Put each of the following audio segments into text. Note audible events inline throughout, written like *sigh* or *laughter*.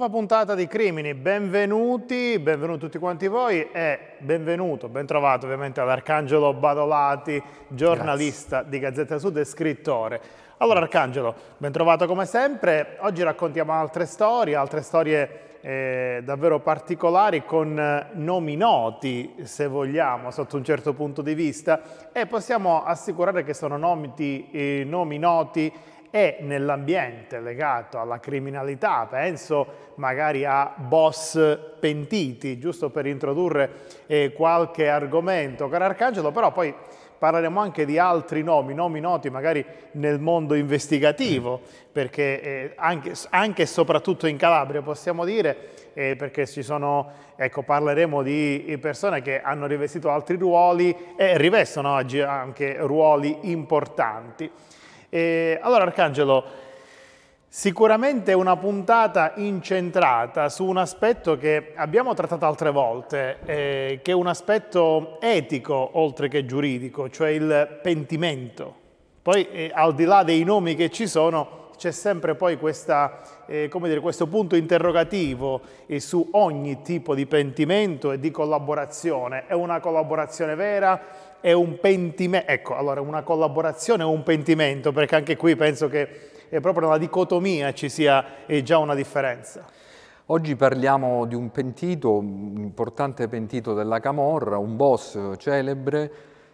Nuova puntata di Crimini, benvenuti, benvenuti tutti quanti voi e benvenuto, bentrovato ovviamente all'Arcangelo Badolati, giornalista Grazie. di Gazzetta Sud e scrittore. Allora Arcangelo, bentrovato come sempre, oggi raccontiamo altre storie, altre storie eh, davvero particolari con eh, nomi noti se vogliamo sotto un certo punto di vista e possiamo assicurare che sono nomi, eh, nomi noti e nell'ambiente legato alla criminalità, penso magari a boss pentiti, giusto per introdurre eh, qualche argomento. Caro Arcangelo, però poi parleremo anche di altri nomi, nomi noti magari nel mondo investigativo, mm. perché eh, anche, anche, e soprattutto in Calabria possiamo dire, eh, perché ci sono, ecco, parleremo di persone che hanno rivestito altri ruoli e rivestono oggi anche ruoli importanti. E allora Arcangelo, sicuramente una puntata incentrata su un aspetto che abbiamo trattato altre volte, eh, che è un aspetto etico oltre che giuridico, cioè il pentimento. Poi eh, al di là dei nomi che ci sono, c'è sempre poi questa, eh, dire, questo punto interrogativo eh, su ogni tipo di pentimento e di collaborazione. È una collaborazione vera? è un pentimento, ecco, allora una collaborazione e un pentimento, perché anche qui penso che proprio nella dicotomia ci sia eh, già una differenza. Oggi parliamo di un pentito, un importante pentito della Camorra, un boss celebre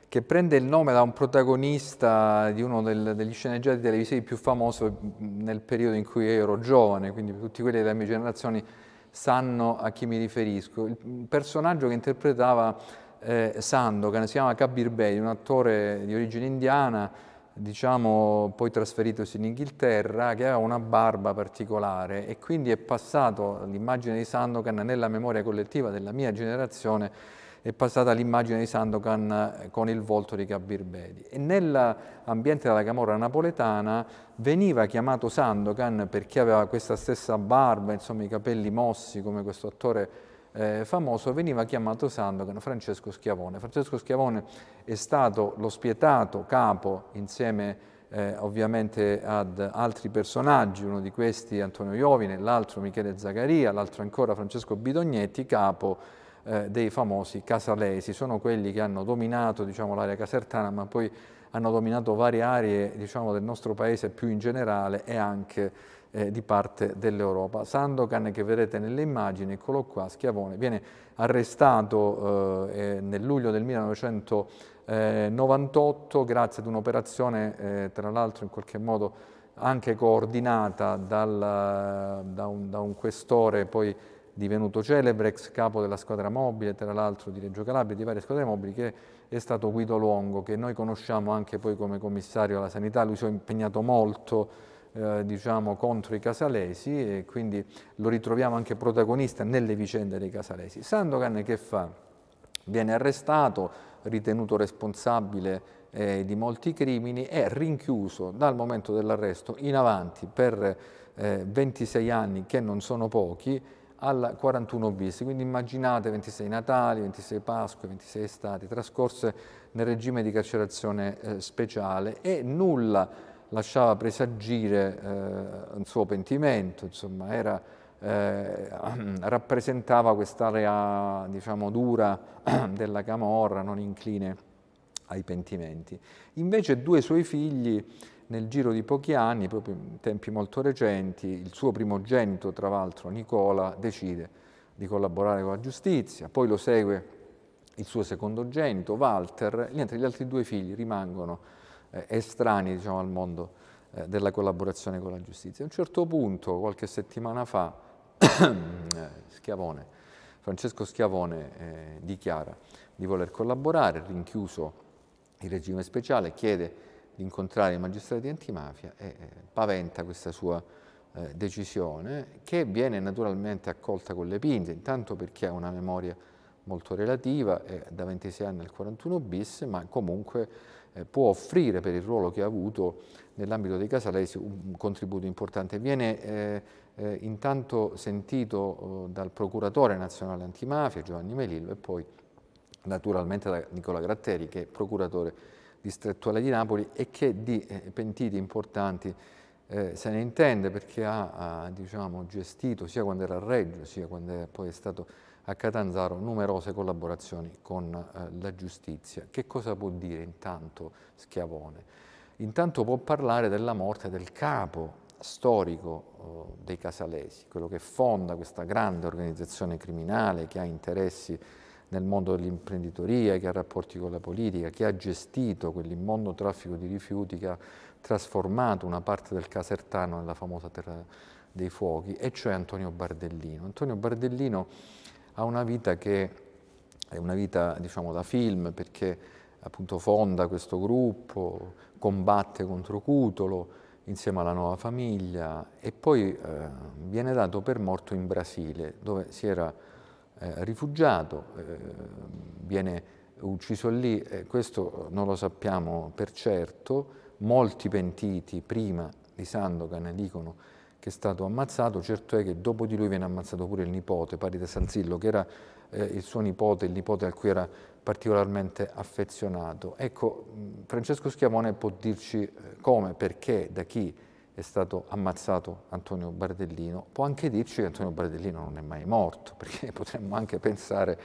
che prende il nome da un protagonista di uno del, degli sceneggiati televisivi più famosi mm, nel periodo in cui ero giovane, quindi tutti quelli della mia generazione sanno a chi mi riferisco. Il mm, personaggio che interpretava eh, Sandokan, si chiama Kabir Bey, un attore di origine indiana, diciamo poi trasferitosi in Inghilterra, che aveva una barba particolare e quindi è passato l'immagine di Sandokan nella memoria collettiva della mia generazione è passata l'immagine di Sandokan eh, con il volto di Kabir Bedi. E nell'ambiente della Camorra napoletana veniva chiamato Sandokan perché aveva questa stessa barba, insomma i capelli mossi come questo attore eh, famoso, veniva chiamato Sandogan Francesco Schiavone. Francesco Schiavone è stato lo spietato capo insieme eh, ovviamente ad altri personaggi, uno di questi Antonio Iovine, l'altro Michele Zagaria, l'altro ancora Francesco Bidognetti, capo eh, dei famosi casalesi, sono quelli che hanno dominato diciamo, l'area casertana ma poi hanno dominato varie aree diciamo, del nostro paese più in generale e anche eh, di parte dell'Europa. Sandokan, che vedete nelle immagini, eccolo qua, Schiavone, viene arrestato eh, nel luglio del 1998 grazie ad un'operazione, eh, tra l'altro in qualche modo anche coordinata dal, da, un, da un questore poi divenuto celebre, ex capo della squadra mobile, tra l'altro di Reggio Calabria e di varie squadre mobili, che è stato Guido Longo, che noi conosciamo anche poi come commissario alla sanità, lui si è impegnato molto eh, diciamo, contro i casalesi e quindi lo ritroviamo anche protagonista nelle vicende dei casalesi. Sandogan che fa? Viene arrestato, ritenuto responsabile eh, di molti crimini, è rinchiuso dal momento dell'arresto in avanti per eh, 26 anni, che non sono pochi, al 41 bis. Quindi immaginate 26 Natali, 26 Pasqua, 26 estati trascorse nel regime di carcerazione eh, speciale e nulla lasciava presagire eh, il suo pentimento, insomma, era, eh, *clears throat* rappresentava quest'area diciamo, dura *clears throat* della camorra, non incline ai pentimenti. Invece due suoi figli, nel giro di pochi anni, proprio in tempi molto recenti, il suo primogenito, tra l'altro, Nicola, decide di collaborare con la giustizia, poi lo segue il suo secondogenito, Walter, mentre gli altri due figli rimangono eh, estranei diciamo, al mondo eh, della collaborazione con la giustizia. A un certo punto, qualche settimana fa, *coughs* Schiavone, Francesco Schiavone eh, dichiara di voler collaborare, rinchiuso il regime speciale, chiede di incontrare i magistrati antimafia e eh, paventa questa sua eh, decisione che viene naturalmente accolta con le pinze, intanto perché ha una memoria molto relativa, è da 26 anni al 41 bis, ma comunque eh, può offrire per il ruolo che ha avuto nell'ambito dei Casalesi un contributo importante. Viene eh, eh, intanto sentito eh, dal procuratore nazionale antimafia Giovanni Melillo e poi naturalmente da Nicola Gratteri che è procuratore distrettuale di Napoli e che di eh, pentiti importanti eh, se ne intende perché ha, ha diciamo, gestito sia quando era a Reggio sia quando è, poi è stato a Catanzaro numerose collaborazioni con eh, la giustizia. Che cosa può dire intanto Schiavone? Intanto può parlare della morte del capo storico eh, dei Casalesi, quello che fonda questa grande organizzazione criminale che ha interessi nel mondo dell'imprenditoria, che ha rapporti con la politica, che ha gestito quell'immondo traffico di rifiuti che ha trasformato una parte del Casertano nella famosa terra dei fuochi, e cioè Antonio Bardellino. Antonio Bardellino a una vita che è una vita diciamo, da film perché appunto fonda questo gruppo, combatte contro Cutolo insieme alla nuova famiglia e poi eh, viene dato per morto in Brasile dove si era eh, rifugiato, eh, viene ucciso lì, questo non lo sappiamo per certo, molti pentiti prima di Sandokan dicono che che è stato ammazzato, certo è che dopo di lui viene ammazzato pure il nipote, Paride Sanzillo, che era eh, il suo nipote, il nipote al cui era particolarmente affezionato. Ecco, Francesco Schiavone può dirci eh, come, perché, da chi è stato ammazzato Antonio Bardellino, può anche dirci che Antonio Bardellino non è mai morto, *laughs* perché potremmo anche pensare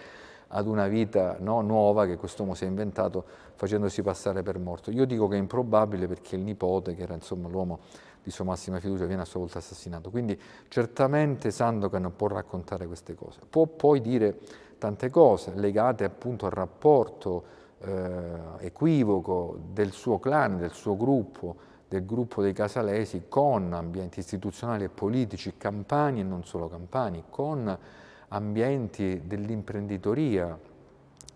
ad una vita no, nuova che quest'uomo si è inventato facendosi passare per morto. Io dico che è improbabile perché il nipote, che era insomma l'uomo di sua massima fiducia viene a sua volta assassinato. Quindi certamente Sandokan può raccontare queste cose. Può poi dire tante cose legate appunto al rapporto eh, equivoco del suo clan, del suo gruppo, del gruppo dei casalesi con ambienti istituzionali e politici campani e non solo campani, con ambienti dell'imprenditoria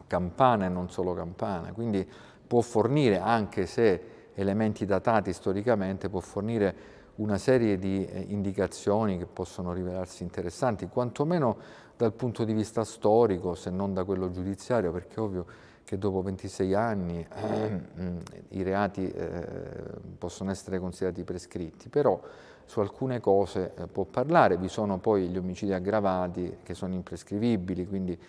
campana e non solo campana. Quindi può fornire, anche se elementi datati storicamente può fornire una serie di eh, indicazioni che possono rivelarsi interessanti, quantomeno dal punto di vista storico, se non da quello giudiziario, perché è ovvio che dopo 26 anni eh, *clears throat* i reati eh, possono essere considerati prescritti, però su alcune cose eh, può parlare, vi sono poi gli omicidi aggravati che sono imprescrivibili, quindi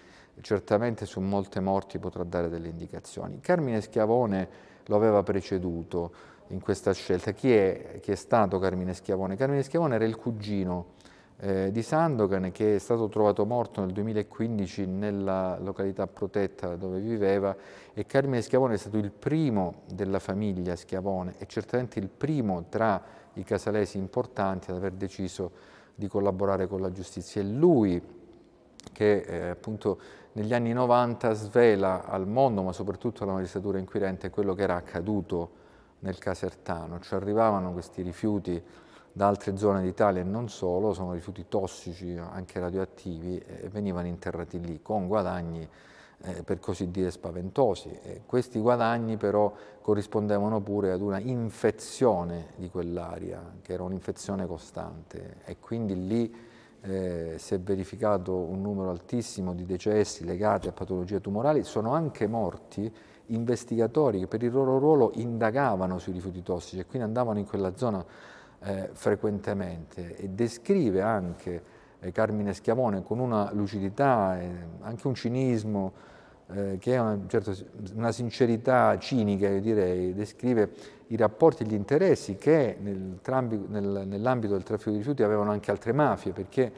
certamente su molte morti potrà dare delle indicazioni. Carmine Schiavone lo aveva preceduto in questa scelta. Chi è, chi è stato Carmine Schiavone? Carmine Schiavone era il cugino eh, di Sandokan che è stato trovato morto nel 2015 nella località protetta dove viveva e Carmine Schiavone è stato il primo della famiglia Schiavone e certamente il primo tra i casalesi importanti ad aver deciso di collaborare con la giustizia. È lui che eh, appunto negli anni 90 svela al mondo, ma soprattutto alla magistratura inquirente, quello che era accaduto nel Casertano. Ci arrivavano questi rifiuti da altre zone d'Italia e non solo, sono rifiuti tossici, anche radioattivi, e venivano interrati lì con guadagni eh, per così dire spaventosi. E questi guadagni però corrispondevano pure ad una infezione di quell'aria, che era un'infezione costante e quindi lì eh, si è verificato un numero altissimo di decessi legati a patologie tumorali, sono anche morti investigatori che per il loro ruolo indagavano sui rifiuti tossici e quindi andavano in quella zona eh, frequentemente e descrive anche eh, Carmine Schiavone con una lucidità, anche un cinismo eh, che è una, certo, una, sincerità cinica, io direi, descrive i rapporti e gli interessi che nel, nel, nell'ambito del traffico di rifiuti avevano anche altre mafie, perché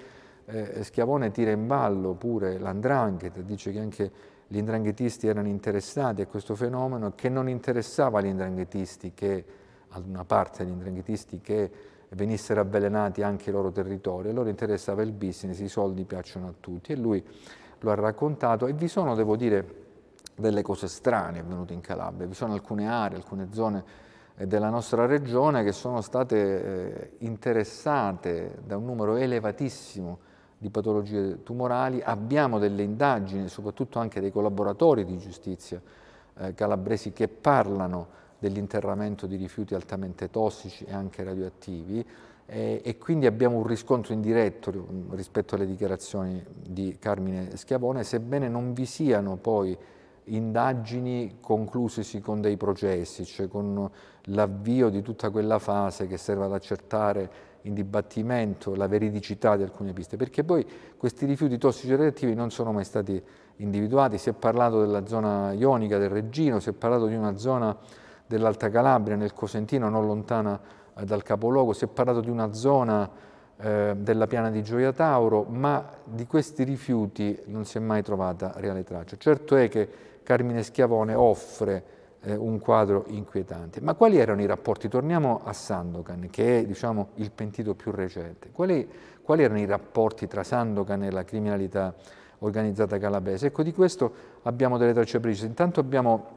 eh, Schiavone tira in ballo pure l'andrangheta, dice che anche gli indranghetisti erano interessati a questo fenomeno, che non interessava agli indranghetisti, che, ad una parte degli indranghetisti che venissero avvelenati anche i loro territori, a loro interessava il business, i soldi piacciono a tutti e lui lo ha raccontato, e vi sono, devo dire, delle cose strane avvenute in Calabria, vi sono alcune aree, alcune zone eh, della nostra regione che sono state eh, interessate da un numero elevatissimo di patologie tumorali, abbiamo delle indagini, soprattutto anche dei collaboratori di giustizia eh, calabresi che parlano dell'interramento di rifiuti altamente tossici e anche radioattivi, eh, e quindi abbiamo un riscontro indiretto rispetto alle dichiarazioni di Carmine Schiavone, sebbene non vi siano poi indagini conclusesi con dei processi, cioè con l'avvio di tutta quella fase che serve ad accertare in dibattimento la veridicità di alcune piste, perché poi questi rifiuti tossici radioattivi non sono mai stati individuati, si è parlato della zona ionica del Reggino, si è parlato di una zona dell'Alta Calabria, nel Cosentino, non lontana eh, dal capoluogo, si è parlato di una zona eh, della piana di Gioia Tauro, ma di questi rifiuti non si è mai trovata reale traccia. Certo è che Carmine Schiavone offre eh, un quadro inquietante. Ma quali erano i rapporti? Torniamo a Sandokan, che è diciamo, il pentito più recente. Quali, quali erano i rapporti tra Sandokan e la criminalità organizzata calabrese? Ecco, di questo abbiamo delle tracce precise. Intanto abbiamo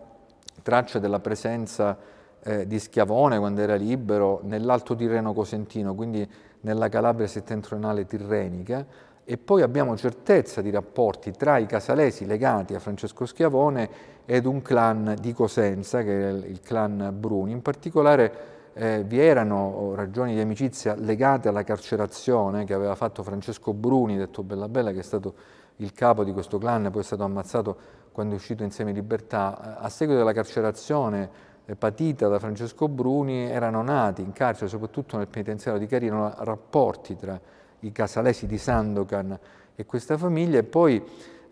traccia della presenza eh, di Schiavone quando era libero, nell'Alto Tirreno Cosentino, quindi nella Calabria settentrionale tirrenica, e poi abbiamo certezza di rapporti tra i casalesi legati a Francesco Schiavone ed un clan di Cosenza, che è il clan Bruni. In particolare eh, vi erano oh, ragioni di amicizia legate alla carcerazione che aveva fatto Francesco Bruni, detto Bella Bella, che è stato il capo di questo clan, poi è stato ammazzato quando è uscito insieme in libertà, a seguito della carcerazione patita da Francesco Bruni erano nati in carcere, soprattutto nel penitenziario di Carino, rapporti tra i casalesi di Sandokan e questa famiglia e poi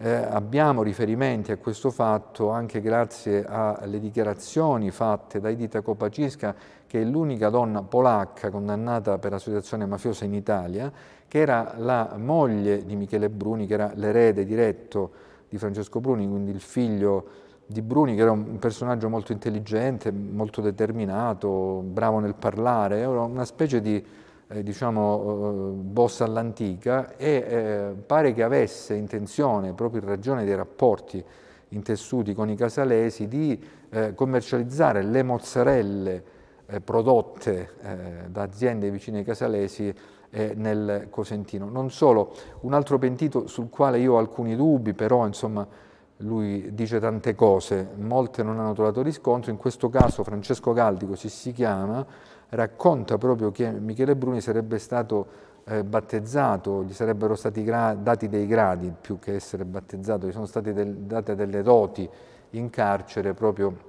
eh, abbiamo riferimenti a questo fatto anche grazie alle dichiarazioni fatte da Edita Kopaciska che è l'unica donna polacca condannata per associazione mafiosa in Italia che era la moglie di Michele Bruni che era l'erede diretto di Francesco Bruni quindi il figlio di Bruni, che era un personaggio molto intelligente, molto determinato, bravo nel parlare, era una specie di eh, diciamo, eh, boss all'antica e eh, pare che avesse intenzione, proprio in ragione dei rapporti intessuti con i casalesi, di eh, commercializzare le mozzarelle eh, prodotte eh, da aziende vicine ai casalesi nel Cosentino. Non solo, un altro pentito sul quale io ho alcuni dubbi, però insomma lui dice tante cose, molte non hanno trovato riscontro, in questo caso Francesco Galdi, così si chiama, racconta proprio che Michele Bruni sarebbe stato eh, battezzato, gli sarebbero stati dati dei gradi più che essere battezzato, gli sono state del date delle doti in carcere proprio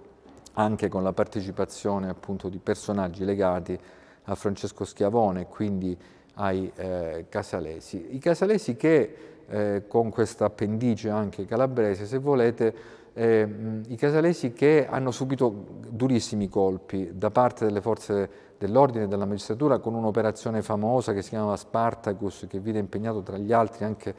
anche con la partecipazione appunto di personaggi legati a Francesco Schiavone e quindi ai eh, Casalesi. I Casalesi che eh, con questa appendice anche calabrese, se volete, eh, i casalesi che hanno subito durissimi colpi da parte delle forze dell'ordine e della magistratura con un'operazione famosa che si chiamava Spartacus, che vide impegnato tra gli altri anche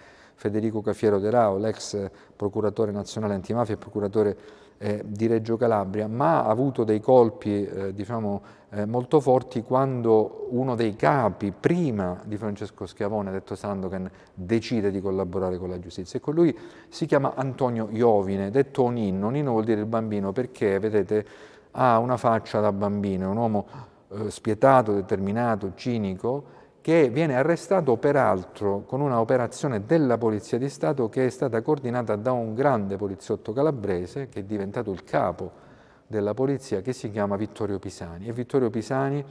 Federico Cafiero De Rao, l'ex procuratore nazionale antimafia e procuratore eh, di Reggio Calabria, ma ha avuto dei colpi eh, diciamo, eh, molto forti quando uno dei capi prima di Francesco Schiavone, detto Sandokan, decide di collaborare con la giustizia. E con lui si chiama Antonio Iovine, detto Nino. Nino vuol dire il bambino perché, vedete, ha una faccia da bambino, è un uomo eh, spietato, determinato, cinico, che viene arrestato peraltro con una operazione della Polizia di Stato che è stata coordinata da un grande poliziotto calabrese che è diventato il capo della polizia che si chiama Vittorio Pisani. È Vittorio Pisani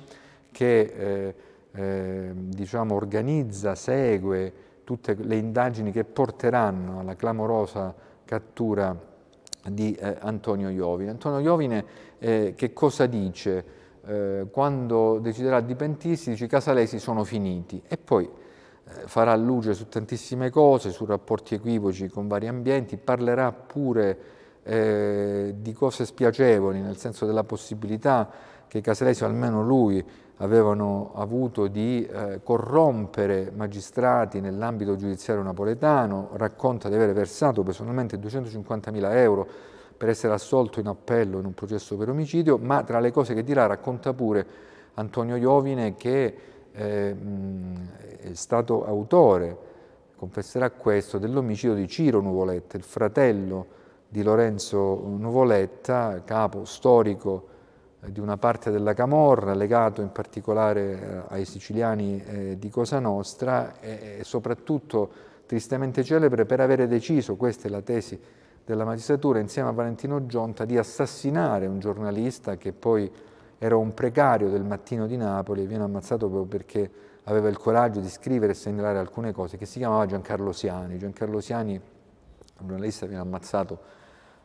che eh, eh, diciamo, organizza, segue tutte le indagini che porteranno alla clamorosa cattura di eh, Antonio Iovine. Antonio Iovine eh, che cosa dice? Eh, quando deciderà di pentirsi, dice i casalesi sono finiti e poi eh, farà luce su tantissime cose, su rapporti equivoci con vari ambienti, parlerà pure eh, di cose spiacevoli, nel senso della possibilità che i casalesi, o almeno lui, avevano avuto di eh, corrompere magistrati nell'ambito giudiziario napoletano, racconta di aver versato personalmente 250.000 euro per essere assolto in appello in un processo per omicidio, ma tra le cose che dirà racconta pure Antonio Iovine che eh, è stato autore, confesserà questo, dell'omicidio di Ciro Nuvoletta, il fratello di Lorenzo Nuvoletta, capo storico eh, di una parte della Camorra, legato in particolare eh, ai siciliani eh, di Cosa Nostra e soprattutto tristemente celebre per avere deciso, questa è la tesi della magistratura insieme a Valentino Gionta di assassinare un giornalista che poi era un precario del mattino di Napoli e viene ammazzato proprio perché aveva il coraggio di scrivere e segnalare alcune cose, che si chiamava Giancarlo Siani. Giancarlo Siani, un giornalista, viene ammazzato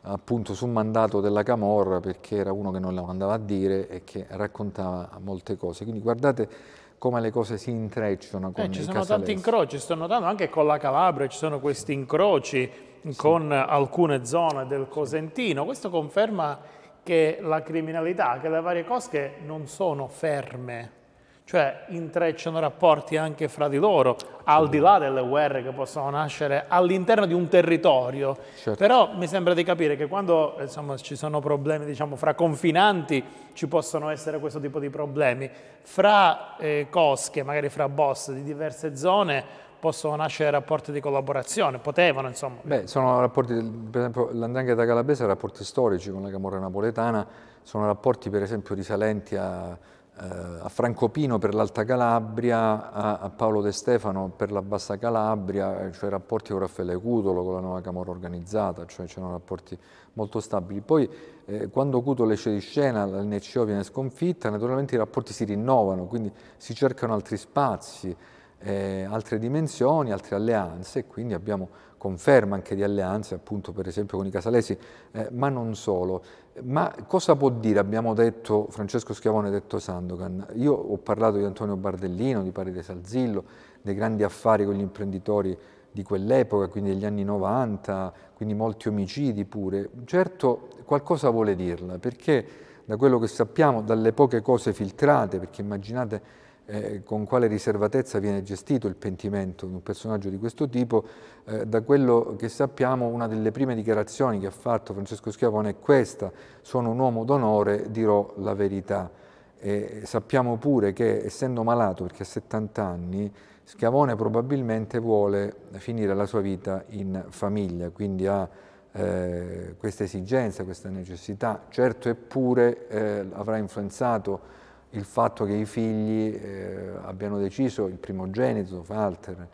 appunto su mandato della Camorra perché era uno che non la mandava a dire e che raccontava molte cose. Quindi guardate come le cose si intrecciano. Con eh, ci sono Casalesi. tanti incroci, sto notando anche con la Calabria, ci sono questi incroci con alcune zone del Cosentino. Questo conferma che la criminalità, che le varie cosche non sono ferme cioè intrecciano rapporti anche fra di loro, al di là delle guerre che possono nascere all'interno di un territorio. Certo. Però mi sembra di capire che quando insomma, ci sono problemi diciamo, fra confinanti ci possono essere questo tipo di problemi, fra eh, cosche, magari fra boss di diverse zone, possono nascere rapporti di collaborazione, potevano insomma. Beh, sono rapporti, per esempio l'Andrangheta Calabrese ha rapporti storici con la Camorra Napoletana, sono rapporti per esempio risalenti a, eh, a Pino per l'Alta Calabria, a, Paolo De Stefano per la Bassa Calabria, eh, cioè rapporti con Raffaele Cutolo, con la nuova Camorra organizzata, cioè c'erano rapporti molto stabili. Poi eh, quando Cutolo esce di scena, l'NCO viene sconfitta, naturalmente i rapporti si rinnovano, quindi si cercano altri spazi, eh, altre dimensioni, altre alleanze quindi abbiamo conferma anche di alleanze appunto per esempio con i casalesi, eh, ma non solo. Ma cosa può dire, abbiamo detto Francesco Schiavone, ha detto Sandogan, io ho parlato di Antonio Bardellino, di Paride Salzillo, dei grandi affari con gli imprenditori di quell'epoca, quindi degli anni 90, quindi molti omicidi pure. Certo qualcosa vuole dirla perché da quello che sappiamo, dalle poche cose filtrate, perché immaginate eh, con quale riservatezza viene gestito il pentimento di un personaggio di questo tipo, eh, da quello che sappiamo una delle prime dichiarazioni che ha fatto Francesco Schiavone è questa, sono un uomo d'onore, dirò la verità. E sappiamo pure che essendo malato, perché ha 70 anni, Schiavone probabilmente vuole finire la sua vita in famiglia, quindi ha eh, questa esigenza, questa necessità, certo eppure eh, avrà influenzato il fatto che i figli eh, abbiano deciso, il primogenito Walter,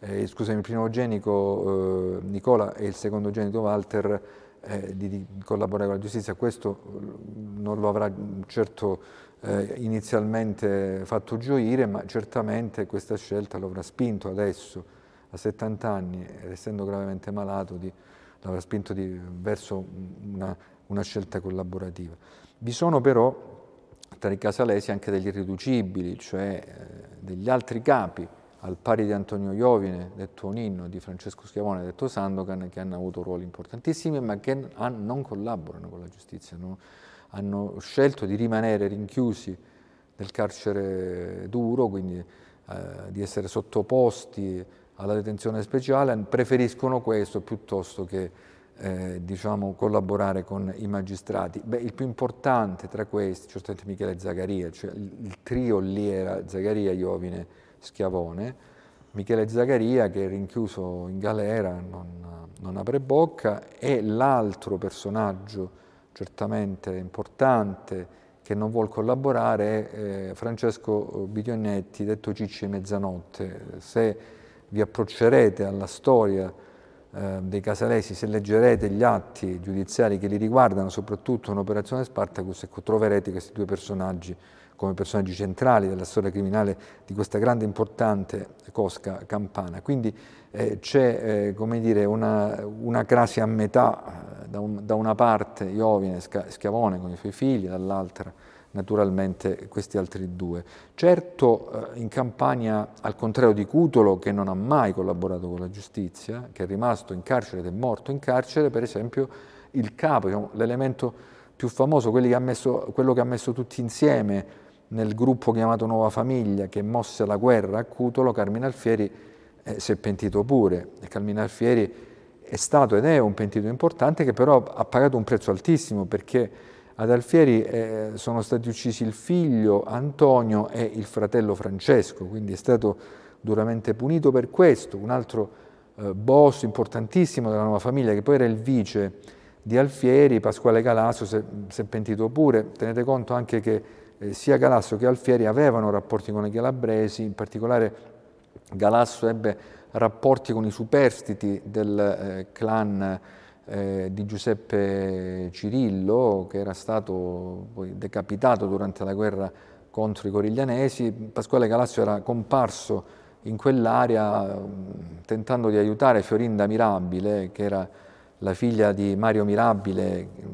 eh, scusami, il primogenico eh, Nicola e il secondogenito Walter eh, di, di, collaborare con la giustizia, questo mm, non lo avrà mm, certo eh, inizialmente fatto gioire, ma certamente questa scelta lo avrà spinto adesso, a 70 anni, essendo gravemente malato, l'avrà spinto di, verso mm, una, una scelta collaborativa. Vi sono però tra Casalesi anche degli irriducibili, cioè eh, degli altri capi, al pari di Antonio Iovine, detto Nino, di Francesco Schiavone, detto Sandocan, che hanno avuto ruoli importantissimi ma che non collaborano con la giustizia, no? hanno scelto di rimanere rinchiusi nel carcere duro, quindi eh, di essere sottoposti alla detenzione speciale, preferiscono questo piuttosto che eh, diciamo, collaborare con i magistrati. Beh, il più importante tra questi, certamente Michele Zagaria, cioè il trio lì era Zagaria, Iovine, Schiavone, Michele Zagaria che è rinchiuso in galera, non, non apre bocca, e l'altro personaggio certamente importante che non vuole collaborare è eh, Francesco Bidionetti, detto Cicci Mezzanotte. Se vi approccerete alla storia eh, dei Casalesi, se leggerete gli atti giudiziari che li riguardano, soprattutto un'operazione Spartacus, ecco, troverete questi due personaggi come personaggi centrali della storia criminale di questa grande e importante cosca campana. Quindi eh, c'è eh, una, una, crasi a metà, eh, da, un, da una parte Iovine Schiavone con i suoi figli, dall'altra naturalmente questi altri due. Certo eh, in Campania, al contrario di Cutolo, che non ha mai collaborato con la giustizia, che è rimasto in carcere ed è morto in carcere, per esempio il capo, diciamo, l'elemento più famoso, che messo, quello che ha messo tutti insieme nel gruppo chiamato Nuova Famiglia, che mosse la guerra a Cutolo, Carmine Alfieri eh, si è pentito pure. E Carmine Alfieri è stato ed è un pentito importante che però ha pagato un prezzo altissimo perché ad Alfieri eh, sono stati uccisi il figlio Antonio e il fratello Francesco, quindi è stato duramente punito per questo. Un altro eh, boss importantissimo della nuova famiglia, che poi era il vice di Alfieri, Pasquale Galasso, si è pentito pure. Tenete conto anche che eh, sia Galasso che Alfieri avevano rapporti con i calabresi, in particolare Galasso ebbe rapporti con i superstiti del eh, clan eh, di Giuseppe Cirillo che era stato poi decapitato durante la guerra contro i coriglianesi. Pasquale Galassio era comparso in quell'area mm, tentando di aiutare Fiorinda Mirabile, che era la figlia di Mario Mirabile, mm,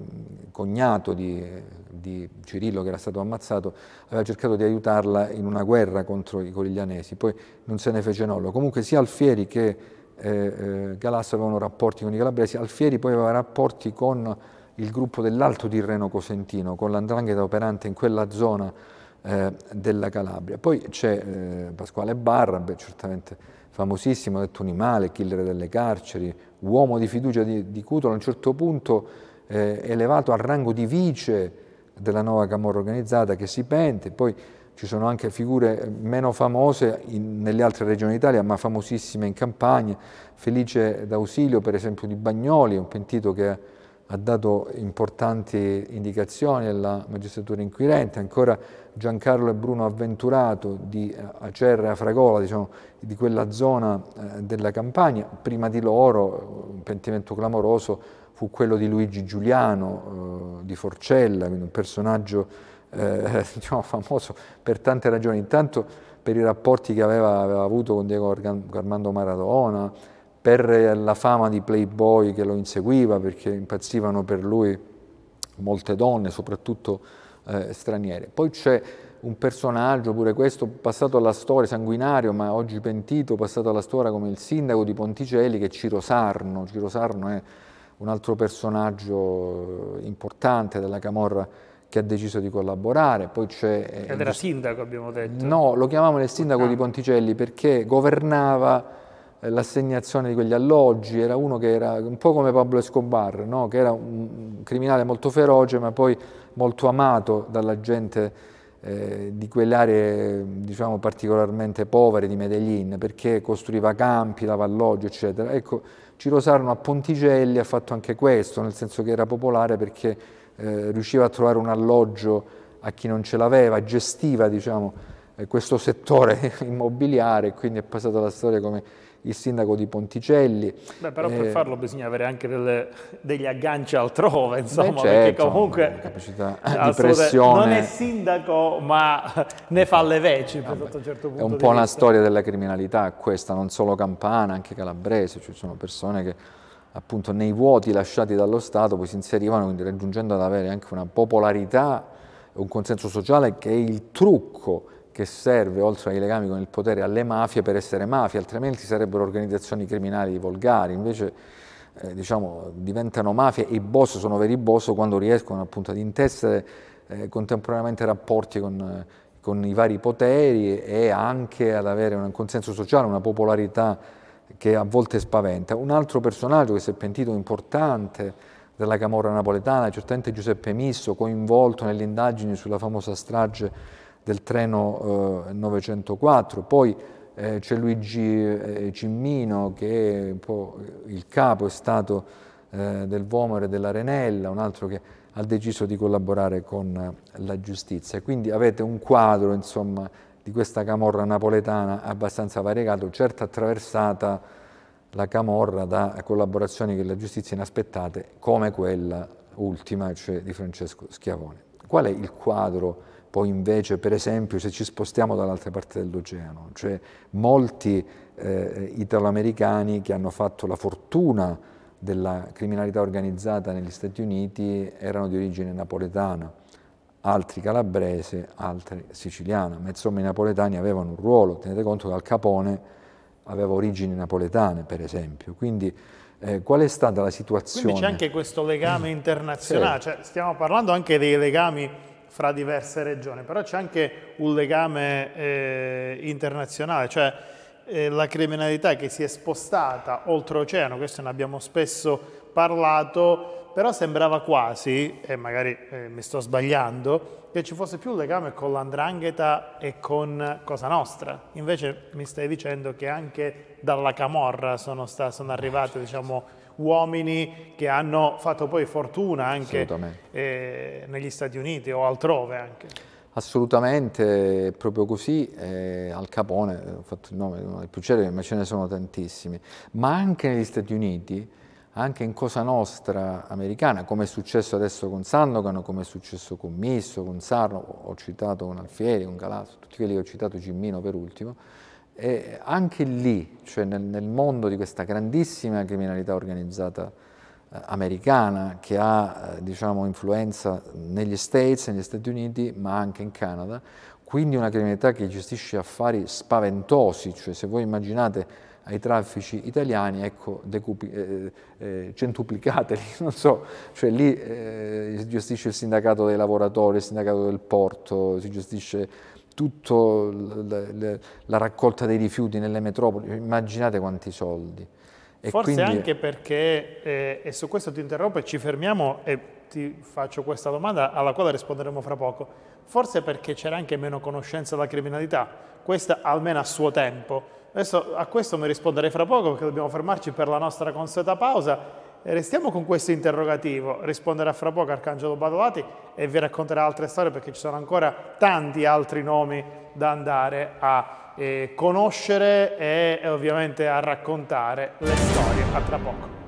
cognato di, di, Cirillo che era stato ammazzato, aveva cercato di aiutarla in una guerra contro i coriglianesi, poi non se ne fece nollo. Comunque sia Alfieri che eh, eh Galasso avevano rapporti con i calabresi, Alfieri poi aveva rapporti con il gruppo dell'Alto Tirreno Cosentino, con l'andrangheta operante in quella zona eh, della Calabria. Poi c'è eh, Pasquale Barra, beh, certamente famosissimo, ha detto Unimale, killer delle carceri, uomo di fiducia di, di Cutolo, a un certo punto eh, elevato al rango di vice della nuova Camorra organizzata che si pente, poi ci sono anche figure meno famose in, nelle altre regioni d'Italia, ma famosissime in campagna. Felice d'Ausilio per esempio di Bagnoli, un pentito che ha dato importanti indicazioni alla magistratura inquirente, ancora Giancarlo e Bruno Avventurato di eh, Acerra e Afragola, diciamo, di quella zona eh, della campagna. prima di loro un pentimento clamoroso fu quello di Luigi Giuliano eh, di Forcella, quindi un personaggio eh, *laughs* diciamo, famoso per tante ragioni, intanto per i rapporti che aveva, aveva avuto con Diego Armando Maradona, per la fama di Playboy che lo inseguiva perché impazzivano per lui molte donne, soprattutto eh, straniere. Poi c'è un personaggio, pure questo, passato alla storia, sanguinario, ma oggi pentito, passato alla storia come il sindaco di Ponticelli, che è Ciro Sarno. Ciro Sarno è un altro personaggio eh, importante della Camorra che ha deciso di collaborare. Poi c'è, eh, Ed era sindaco, abbiamo detto. No, lo chiamavano il sindaco ah. di Ponticelli perché governava eh, l'assegnazione di quegli alloggi, era uno che era un po' come Pablo Escobar, no? che era un criminale molto feroce ma poi molto amato dalla gente eh, di quelle aree diciamo, particolarmente povere di Medellin perché costruiva campi, dava alloggi eccetera. Ecco, Ciro Sarno a Ponticelli ha fatto anche questo, nel senso che era popolare perché eh, riusciva a trovare un alloggio a chi non ce l'aveva, gestiva diciamo, eh, questo settore *laughs* immobiliare, e quindi è passata la storia come il sindaco di Ponticelli. Beh, però eh, per farlo bisogna avere anche delle, degli agganci altrove, insomma, beh, certo, perché comunque capacità *laughs* di pressione. non è sindaco ma ne fa le veci ah, beh, un certo È un po' vista. una storia della criminalità questa, non solo campana, anche calabrese, ci cioè sono persone che appunto nei vuoti lasciati dallo Stato poi si inserivano, quindi raggiungendo ad avere anche una popolarità un consenso sociale che è il trucco che serve, oltre ai legami con il potere, alle mafie per essere mafie, altrimenti sarebbero organizzazioni criminali volgari, invece eh, diciamo, diventano mafie e i boss sono veri boss quando riescono appunto ad intessere eh, contemporaneamente rapporti con, con i vari poteri e anche ad avere un consenso sociale, una popolarità che a volte spaventa. Un altro personaggio che si è pentito importante della Camorra napoletana, certamente Giuseppe Misso, coinvolto nelle indagini sulla famosa strage del treno eh, 904. Poi eh, c'è Luigi eh, Cimmino, che è il capo è stato eh, del Vomere e dell'Arenella, un altro che ha deciso di collaborare con eh, la giustizia. Quindi avete un quadro, insomma, di questa camorra napoletana abbastanza variegato, certo attraversata la camorra da collaborazioni che la giustizia inaspettate come quella ultima, cioè di Francesco Schiavone. Qual è il quadro poi invece, per esempio, se ci spostiamo dall'altra parte dell'oceano? Cioè molti eh, italoamericani che hanno fatto la fortuna della criminalità organizzata negli Stati Uniti erano di origine napoletana altri calabrese, altri siciliana, ma insomma i napoletani avevano un ruolo, tenete conto che Al Capone aveva origini napoletane per esempio, quindi eh, qual è stata la situazione? Quindi c'è anche questo legame mm. internazionale, sì. cioè, stiamo parlando anche dei legami fra diverse regioni, però c'è anche un legame eh, internazionale, cioè eh, la criminalità che si è spostata oltreoceano, questo ne abbiamo spesso parlato, però sembrava quasi, e magari eh, mi sto sbagliando, che ci fosse più legame con l'andrangheta e con Cosa Nostra. Invece mi stai dicendo che anche dalla Camorra sono, sta, sono arrivati, diciamo, uomini che hanno fatto poi fortuna anche eh, negli Stati Uniti o altrove anche. Assolutamente, proprio così, eh, Al Capone, eh, ho fatto il nome, il più celebre, ma ce ne sono tantissimi, ma anche negli Stati Uniti anche in cosa nostra americana, come è successo adesso con Sandogan, come è successo con Misso, con Sarno, ho citato con Alfieri, con Galazzo, tutti quelli che ho citato, Gimmino per ultimo, e anche lì, cioè nel, nel mondo di questa grandissima criminalità organizzata eh, americana che ha eh, diciamo, influenza negli States, negli Stati Uniti, ma anche in Canada, quindi una criminalità che gestisce affari spaventosi, cioè se voi immaginate ai traffici italiani, ecco, decupi, eh, eh, centuplicateli, *laughs* non so, cioè lì eh, si gestisce il sindacato dei lavoratori, il sindacato del porto, si gestisce tutta la raccolta dei rifiuti nelle metropoli, immaginate quanti soldi. E Forse quindi... anche perché, eh, e su questo ti interrompo e ci fermiamo e ti faccio questa domanda alla quale risponderemo fra poco, forse perché c'era anche meno conoscenza della criminalità, questa almeno a suo tempo, Adesso a questo mi risponderei fra poco perché dobbiamo fermarci per la nostra consueta pausa. Eh, restiamo con questo interrogativo, risponderà fra poco Arcangelo Badolati e vi racconterà altre storie perché ci sono ancora tanti altri nomi da andare a eh, conoscere e ovviamente a raccontare le storie. A tra poco.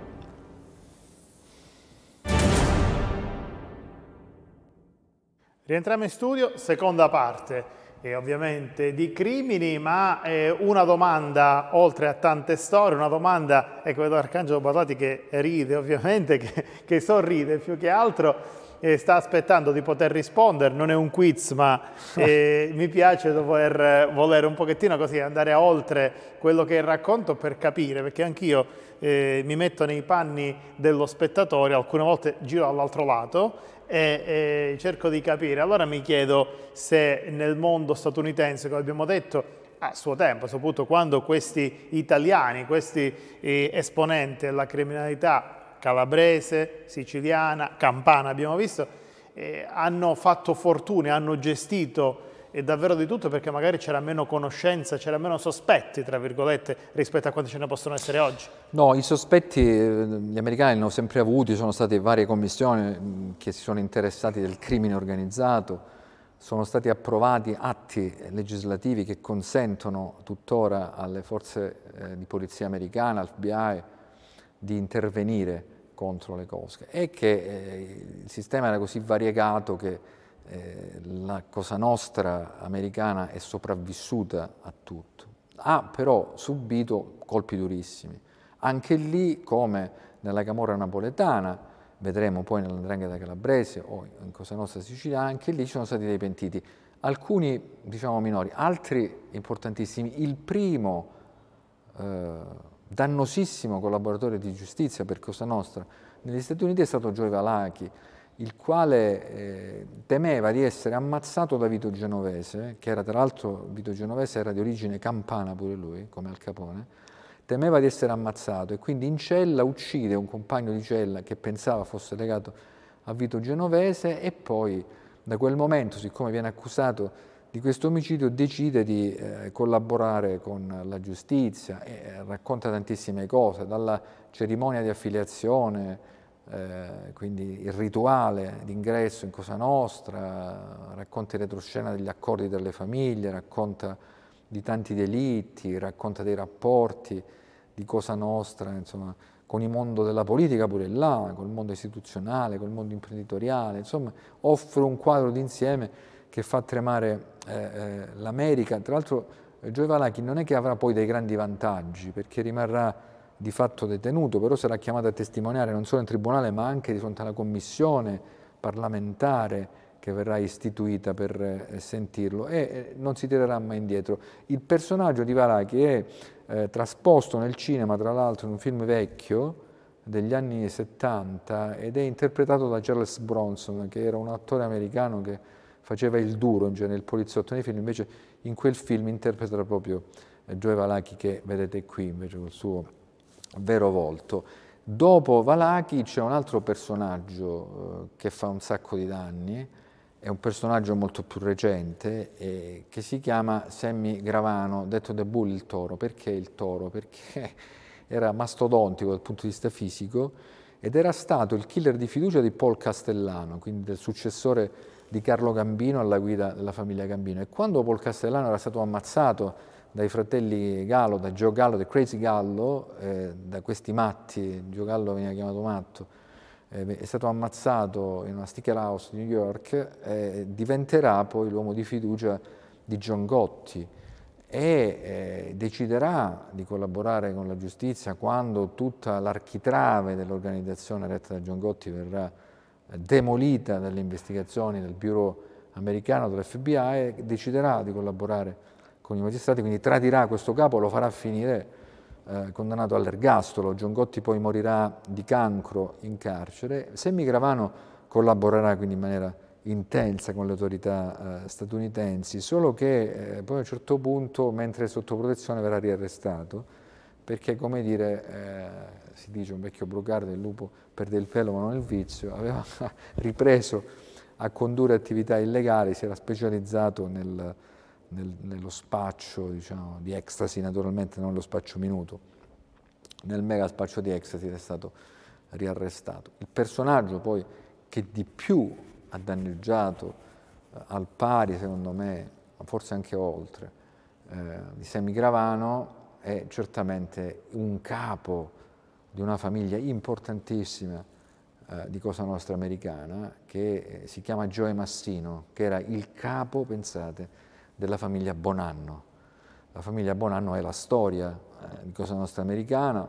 Rientriamo in studio, seconda parte e ovviamente di crimini, ma eh, una domanda, oltre a tante storie, una domanda, ecco vedo Arcangelo Batati che ride ovviamente, *laughs* che, che sorride più che altro, e sta aspettando di poter rispondere, non è un quiz ma *laughs* eh, mi piace dover volere un pochettino così andare oltre quello che racconto per capire, perché anch'io eh, mi metto nei panni dello spettatore, alcune volte giro dall'altro lato e, e cerco di capire. Allora mi chiedo se nel mondo statunitense, come abbiamo detto, a suo tempo, soprattutto quando questi italiani, questi eh, esponenti della criminalità calabrese, siciliana, campana abbiamo visto, eh, hanno fatto fortune, hanno gestito e davvero di tutto perché magari c'era meno conoscenza, c'era meno sospetti, tra virgolette, rispetto a quanti ce ne possono essere oggi? No, i sospetti eh, gli americani ne hanno sempre avuti, sono state varie commissioni mm, che si sono interessate del crimine organizzato, sono stati approvati atti legislativi che consentono tuttora alle forze eh, di polizia americana, al FBI, di intervenire contro le cosche e che eh, il sistema era così variegato che eh, la Cosa Nostra americana è sopravvissuta a tutto, ha però subito colpi durissimi. Anche lì, come nella Camorra napoletana, vedremo poi nell'Andrangheta calabrese o in Cosa Nostra Sicilia, anche lì ci sono stati dei pentiti, alcuni diciamo minori, altri importantissimi. Il primo eh, dannosissimo collaboratore di giustizia per Cosa Nostra negli Stati Uniti è stato Joe Valachi, il quale eh, temeva di essere ammazzato da Vito Genovese, che era tra l'altro Vito Genovese era di origine campana pure lui, come Al Capone, temeva di essere ammazzato e quindi in cella uccide un compagno di cella che pensava fosse legato a Vito Genovese e poi da quel momento, siccome viene accusato di questo omicidio, decide di eh, collaborare con la giustizia, e, eh, racconta tantissime cose, dalla cerimonia di affiliazione, eh, quindi il rituale d'ingresso in Cosa Nostra, racconta in retroscena degli accordi delle famiglie, racconta di tanti delitti, racconta dei rapporti di Cosa Nostra, insomma, con il mondo della politica pure là, col mondo istituzionale, col mondo imprenditoriale, insomma, offre un quadro d'insieme che fa tremare eh, eh l'America. Tra l'altro Gioia eh, Valachi non è che avrà poi dei grandi vantaggi, perché rimarrà di fatto detenuto, però sarà chiamato a testimoniare non solo in tribunale ma anche di fronte alla commissione parlamentare che verrà istituita per eh, sentirlo e eh, non si tirerà mai indietro. Il personaggio di Valachi è eh, trasposto nel cinema, tra l'altro in un film vecchio degli anni 70 ed è interpretato da Charles Bronson, che era un attore americano che faceva il duro, in genere il poliziotto nei film, invece in quel film interpreta proprio eh, Joe Valachi che vedete qui, invece col suo vero volto. Dopo Valachi c'è un altro personaggio eh, che fa un sacco di danni, è un personaggio molto più recente eh, che si chiama Semmi Gravano, detto The Bull il toro. Perché il toro? Perché *laughs* era mastodontico dal punto di vista fisico ed era stato il killer di fiducia di Paul Castellano, quindi del successore di Carlo Gambino alla guida della famiglia Gambino. E quando Paul Castellano era stato ammazzato dai fratelli Gallo, da Gio Gallo, da Crazy Gallo, eh, da questi matti, Gio Gallo veniva chiamato matto, eh, è stato ammazzato in una sticker house di New York, eh, diventerà poi l'uomo di fiducia di John Gotti e eh, deciderà di collaborare con la giustizia quando tutta l'architrave dell'organizzazione retta da John Gotti verrà eh, demolita dalle investigazioni del bureau americano dell'FBI e deciderà di collaborare con i magistrati, quindi tradirà questo capo, lo farà finire eh, condannato all'ergastolo. Giongotti poi morirà di cancro in carcere. Semigravano collaborerà quindi in maniera intensa con le autorità eh, statunitensi, solo che eh, poi a un certo punto, mentre è sotto protezione, verrà riarrestato perché, come dire, eh, si dice un vecchio brocardo, il lupo perde il pelo ma non il vizio, aveva *laughs* ripreso a condurre attività illegali, si era specializzato nel nel, nello spaccio diciamo, di ecstasy, naturalmente non lo spaccio minuto, nel mega spaccio di ecstasy è stato riarrestato. Il personaggio poi che di più ha danneggiato eh, al pari, secondo me, ma forse anche oltre, eh, di Semigravano è certamente un capo di una famiglia importantissima eh, di Cosa Nostra americana che eh, si chiama Joey Massino, che era il capo, pensate, della famiglia Bonanno. La famiglia Bonanno è la storia eh, di Cosa Nostra Americana,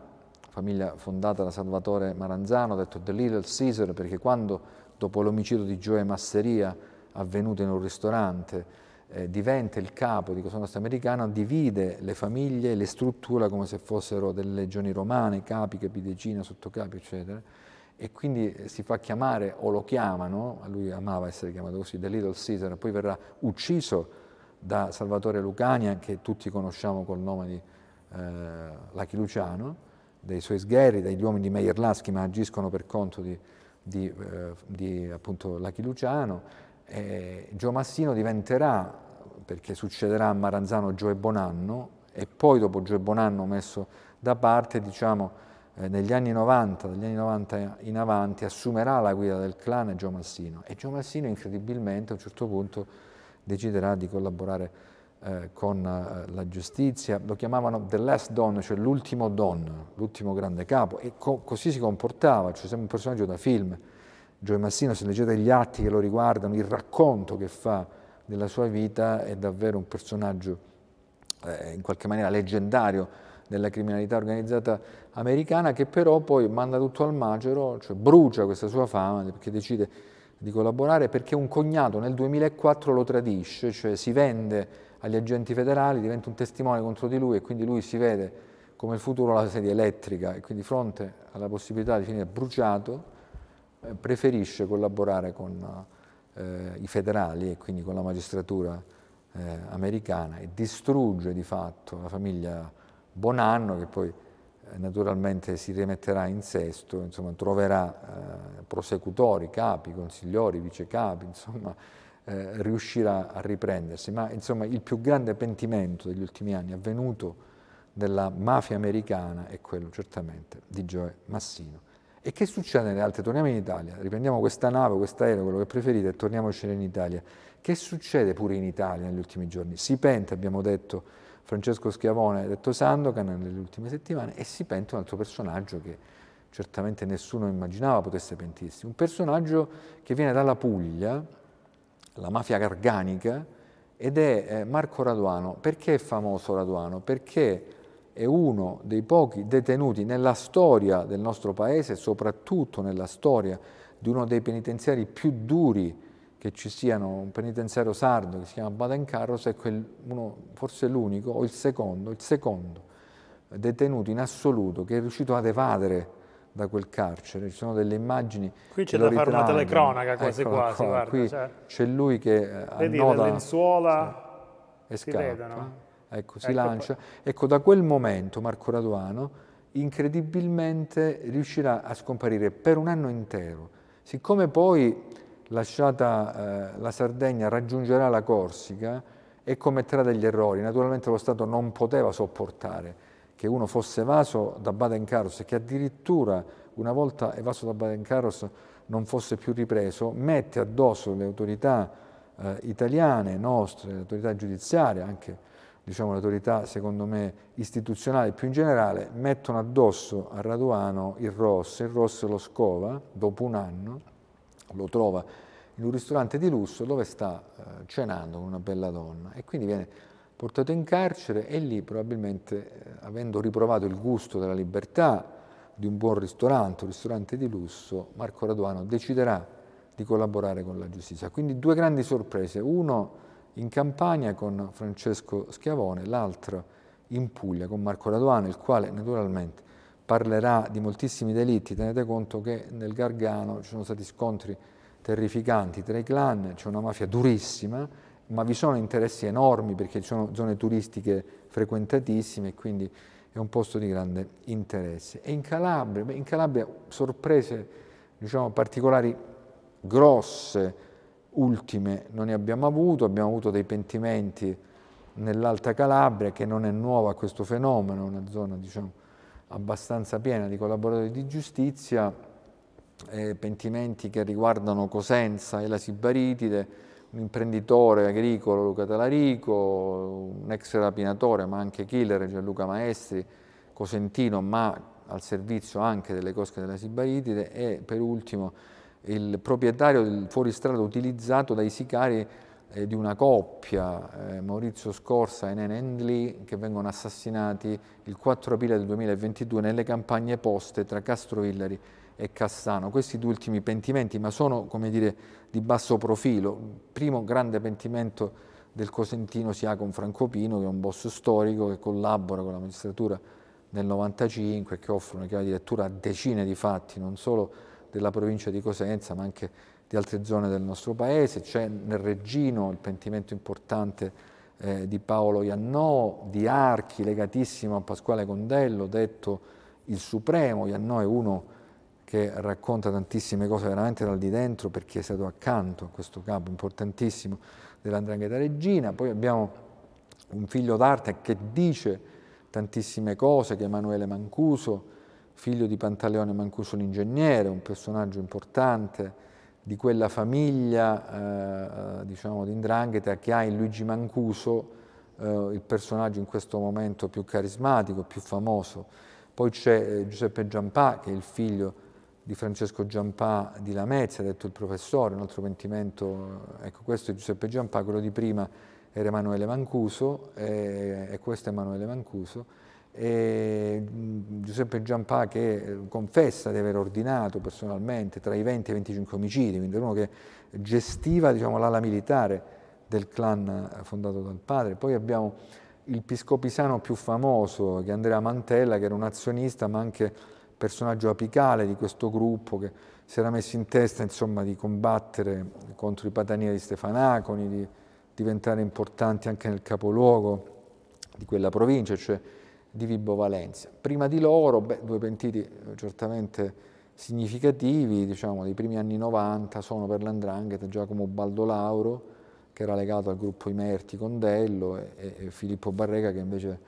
famiglia fondata da Salvatore Maranzano, detto The Little Caesar, perché quando dopo l'omicidio di Gioia Masseria avvenuto in un ristorante eh, diventa il capo di Cosa Nostra Americana, divide le famiglie, e le struttura come se fossero delle legioni romane, capi, capidecina, sottocapi, eccetera e quindi eh, si fa chiamare o lo chiamano, lui amava essere chiamato così, The Little Caesar, poi verrà ucciso da Salvatore Lucania, che tutti conosciamo col nome di eh, Lucky Luciano, dai suoi sgherri, dagli uomini di Meyer Laschi, ma agiscono per conto di, di, eh, di appunto Lucky Luciano. Eh, Gio Massino diventerà, perché succederà a Maranzano Gioe Bonanno, e poi dopo Gioe Bonanno messo da parte, diciamo, eh, negli anni 90, dagli anni 90 in avanti, assumerà la guida del clan Gio Massino. E Gio Massino incredibilmente a un certo punto deciderà di collaborare eh, con eh, la giustizia. Lo chiamavano the last don, cioè l'ultimo don, l'ultimo grande capo, e co così si comportava, cioè sembra un personaggio da film. Gioe Massino, se leggete gli atti che lo riguardano, il racconto che fa della sua vita, è davvero un personaggio eh, in qualche maniera leggendario della criminalità organizzata americana che però poi manda tutto al macero, cioè brucia questa sua fama perché decide di collaborare perché un cognato nel 2004 lo tradisce, cioè si vende agli agenti federali, diventa un testimone contro di lui e quindi lui si vede come il futuro la sedia elettrica e quindi fronte alla possibilità di finire bruciato eh, preferisce collaborare con eh, i federali e quindi con la magistratura eh, americana e distrugge di fatto la famiglia Bonanno che poi eh, naturalmente si rimetterà in sesto, insomma, troverà eh, prosecutori, capi, consiglieri, vicecapi, insomma, eh, riuscirà a riprendersi. Ma insomma, il più grande pentimento degli ultimi anni avvenuto della mafia americana è quello certamente di Joe Massino. E che succede nelle altre? Torniamo in Italia, riprendiamo questa nave, quest'aereo, quello che preferite e torniamocene in Italia. Che succede pure in Italia negli ultimi giorni? Si pente, abbiamo detto, Francesco Schiavone ha detto Sandokan nelle ultime settimane e si pente un altro personaggio che certamente nessuno immaginava potesse pentirsi. Un personaggio che viene dalla Puglia, la mafia garganica, ed è eh, Marco Raduano. Perché è famoso Raduano? Perché è uno dei pochi detenuti nella storia del nostro paese, soprattutto nella storia di uno dei penitenziari più duri che ci siano un penitenziario sardo che si chiama Badencarros è quel, uno, forse l'unico o il secondo, il secondo detenuto in assoluto che è riuscito ad evadere da quel carcere. Ci sono delle immagini. Qui c'è da fare una telecronaca quasi Eccolo quasi. Qua. Guarda, Qui cioè, c'è lui che eh, vedi annoda, le lenzuola sì, e scappa. Ecco, si ecco lancia. Poi. Ecco, da quel momento Marco Raduano incredibilmente riuscirà a scomparire per un anno intero. Siccome poi lasciata eh, la Sardegna raggiungerà la Corsica e commetterà degli errori. Naturalmente lo Stato non poteva sopportare che uno fosse evaso da Baden-Carlos e che addirittura una volta evaso da Baden-Carlos non fosse più ripreso, mette addosso le autorità eh, italiane, nostre, le autorità giudiziarie, anche diciamo, le autorità secondo me istituzionali più in generale, mettono addosso a Raduano il ROS, il ROS lo scova dopo un anno, lo trova in un ristorante di lusso dove sta eh, cenando con una bella donna e quindi viene portato in carcere e lì probabilmente eh, avendo riprovato il gusto della libertà di un buon ristorante, un ristorante di lusso, Marco Raduano deciderà di collaborare con la giustizia. Quindi due grandi sorprese, uno in Campania con Francesco Schiavone, l'altro in Puglia con Marco Raduano, il quale naturalmente parlerà di moltissimi delitti, tenete conto che nel Gargano ci sono stati scontri terrificanti tra i clan, c'è una mafia durissima, ma vi sono interessi enormi perché ci sono zone turistiche frequentatissime e quindi è un posto di grande interesse. E in Calabria, beh, in Calabria sorprese diciamo, particolari grosse, ultime non ne abbiamo avuto, abbiamo avuto dei pentimenti nell'Alta Calabria che non è nuova a questo fenomeno, una zona diciamo, abbastanza piena di collaboratori di giustizia, eh, pentimenti che riguardano Cosenza e la Sibaritide, un imprenditore agricolo Luca Talarico, un ex rapinatore ma anche killer Gianluca Maestri, cosentino ma al servizio anche delle cosche della Sibaritide e per ultimo il proprietario del fuoristrada utilizzato dai sicari eh, di una coppia, eh, Maurizio Scorsa e Nene Endli, che vengono assassinati il 4 aprile del 2022 nelle campagne poste tra Castrovillari e Cassano. Questi due ultimi pentimenti, ma sono come dire di basso profilo. Primo grande pentimento del Cosentino si ha con Franco Pino, che è un boss storico che collabora con la magistratura nel 1995 e che offre una chiave di lettura a decine di fatti, non solo della provincia di Cosenza, ma anche di altre zone del nostro paese, c'è nel Reggino il pentimento importante eh, di Paolo Iannò, di Archi legatissimo a Pasquale Condello, detto il Supremo, Iannò è uno che racconta tantissime cose veramente dal di dentro perché è stato accanto a questo capo importantissimo dell'Andrangheta Regina, poi abbiamo un figlio d'arte che dice tantissime cose, che è Emanuele Mancuso, figlio di Pantaleone Mancuso l'ingegnere, un personaggio importante, di quella famiglia eh, eh diciamo di Indrangheta che ha in Luigi Mancuso eh, il personaggio in questo momento più carismatico, più famoso. Poi c'è eh, Giuseppe Giampà che è il figlio di Francesco Giampà di Lamezia, ha detto il professore, un altro pentimento, eh, ecco questo è Giuseppe Giampà, quello di prima era Emanuele Mancuso e, e questo è Emanuele Mancuso e mm, Giuseppe Giampà che eh, confessa di aver ordinato personalmente tra i 20 e i 25 omicidi, quindi uno che gestiva diciamo, l'ala militare del clan eh, fondato dal padre. Poi abbiamo il piscopisano più famoso, che è Andrea Mantella, che era un azionista ma anche personaggio apicale di questo gruppo che si era messo in testa insomma, di combattere contro i Patania di Stefanaconi, di diventare importanti anche nel capoluogo di quella provincia, cioè di Vibo Valencia. Prima di loro, beh, due pentiti eh, certamente significativi, diciamo, dei primi anni 90 sono per l'Andrangheta Giacomo Baldolauro, che era legato al gruppo Imerti Condello, e, e Filippo Barrega, che invece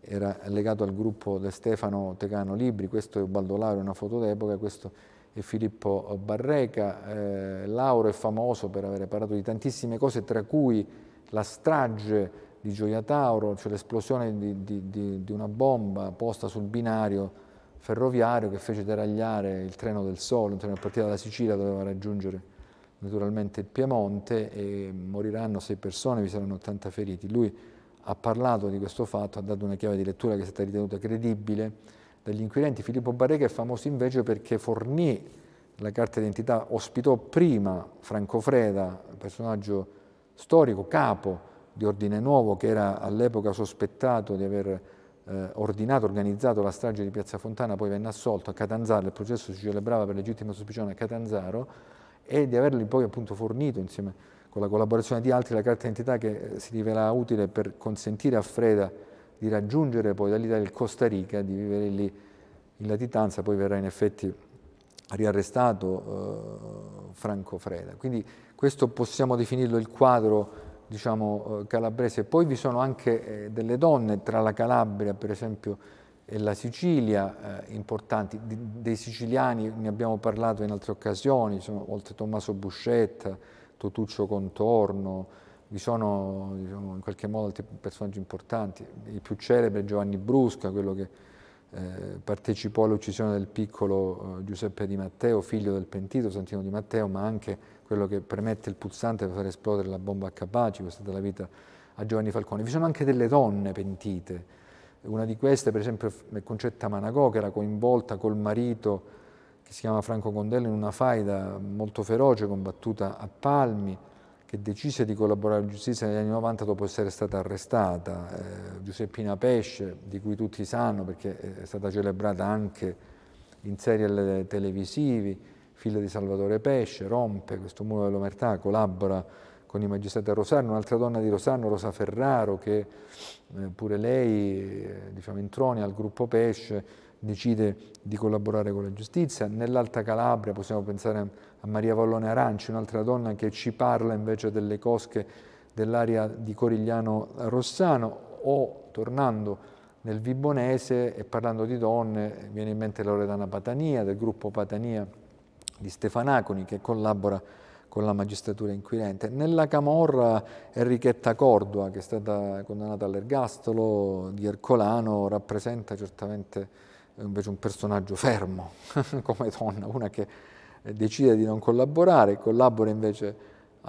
era legato al gruppo De Stefano Tecano Libri, questo è Baldolauro, una foto d'epoca, questo è Filippo Barreca. Eh, Lauro è famoso per aver parlato di tantissime cose, tra cui la strage di Gioia Tauro, cioè l'esplosione di, di, di, di, una bomba posta sul binario ferroviario che fece deragliare il treno del Sole, un treno che partiva dalla Sicilia doveva raggiungere naturalmente il Piemonte e moriranno sei persone, vi saranno 80 feriti. Lui ha parlato di questo fatto, ha dato una chiave di lettura che è stata ritenuta credibile dagli inquirenti. Filippo Barreca è famoso invece perché fornì la carta d'identità, ospitò prima Franco Freda, personaggio storico, capo di ordine nuovo che era all'epoca sospettato di aver eh, ordinato, organizzato la strage di Piazza Fontana, poi venne assolto a Catanzaro, il processo si celebrava per legittima suspicione a Catanzaro e di avergli poi appunto fornito insieme con la collaborazione di altri la carta d'identità che eh, si rivela utile per consentire a Freda di raggiungere poi dall'Italia il Costa Rica, di vivere lì in latitanza, poi verrà in effetti riarrestato eh, Franco Freda. Quindi questo possiamo definirlo il quadro diciamo, eh, calabrese. Poi vi sono anche eh, delle donne tra la Calabria, per esempio, e la Sicilia, eh, importanti. dei siciliani ne abbiamo parlato in altre occasioni, sono, oltre Tommaso Buscetta, Totuccio Contorno, vi sono diciamo, in qualche modo altri personaggi importanti. Il più celebre è Giovanni Brusca, quello che eh, partecipò all'uccisione del piccolo eh, Giuseppe Di Matteo, figlio del pentito Santino Di Matteo, ma anche quello che premette il pulsante per far esplodere la bomba a Capaci, questa è stata la vita a Giovanni Falcone. Vi sono anche delle donne pentite, una di queste per esempio è Concetta Managò che era coinvolta col marito che si chiama Franco Condello in una faida molto feroce combattuta a Palmi che decise di collaborare alla giustizia negli anni 90 dopo essere stata arrestata. Eh, Giuseppina Pesce, di cui tutti sanno perché è stata celebrata anche in serie televisivi, figlio di Salvatore Pesce, rompe questo muro dell'omertà, collabora con i magistrati a Rosarno, un'altra donna di Rosarno, Rosa Ferraro, che eh, pure lei, eh, diciamo, intronia al gruppo Pesce, decide di collaborare con la giustizia. Nell'Alta Calabria possiamo pensare a Maria Vallone Aranci, un'altra donna che ci parla invece delle cosche dell'area di Corigliano Rossano o tornando nel Vibonese e parlando di donne viene in mente Loredana Patania, del gruppo Patania di Stefanaconi che collabora con la magistratura inquirente. Nella Camorra Enrichetta Cordua, che è stata condannata all'ergastolo, di Ercolano, rappresenta certamente eh, invece un personaggio fermo *laughs* come donna, una che eh, decide di non collaborare, collabora invece eh,